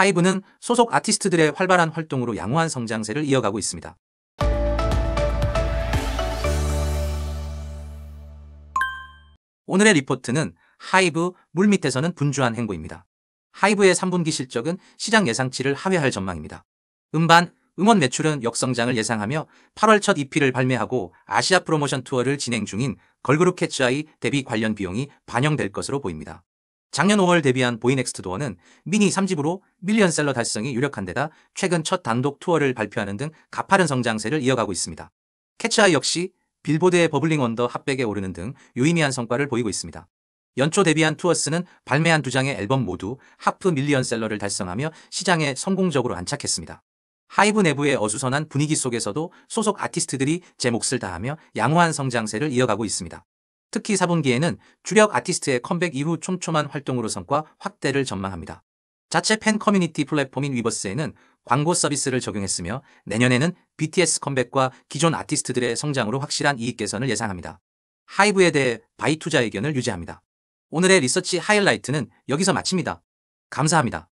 하이브는 소속 아티스트들의 활발한 활동으로 양호한 성장세를 이어가고 있습니다. 오늘의 리포트는 하이브 물밑에서는 분주한 행보입니다. 하이브의 3분기 실적은 시장 예상치를 하회할 전망입니다. 음반, 음원 매출은 역성장을 예상하며 8월 첫 EP를 발매하고 아시아 프로모션 투어를 진행 중인 걸그룹 캐치아이 데뷔 관련 비용이 반영될 것으로 보입니다. 작년 5월 데뷔한 보이넥스트 도어는 미니 3집으로 밀리언셀러 달성이 유력한 데다 최근 첫 단독 투어를 발표하는 등 가파른 성장세를 이어가고 있습니다. 캐치아이 역시 빌보드의 버블링 원더 핫백에 오르는 등 유의미한 성과를 보이고 있습니다. 연초 데뷔한 투어스는 발매한 두 장의 앨범 모두 하프 밀리언셀러를 달성하며 시장에 성공적으로 안착했습니다. 하이브 내부의 어수선한 분위기 속에서도 소속 아티스트들이 제 몫을 다하며 양호한 성장세를 이어가고 있습니다. 특히 4분기에는 주력 아티스트의 컴백 이후 촘촘한 활동으로 성과 확대를 전망합니다. 자체 팬 커뮤니티 플랫폼인 위버스에는 광고 서비스를 적용했으며 내년에는 BTS 컴백과 기존 아티스트들의 성장으로 확실한 이익 개선을 예상합니다. 하이브에 대해 바이 투자 의견을 유지합니다. 오늘의 리서치 하이라이트는 여기서 마칩니다. 감사합니다.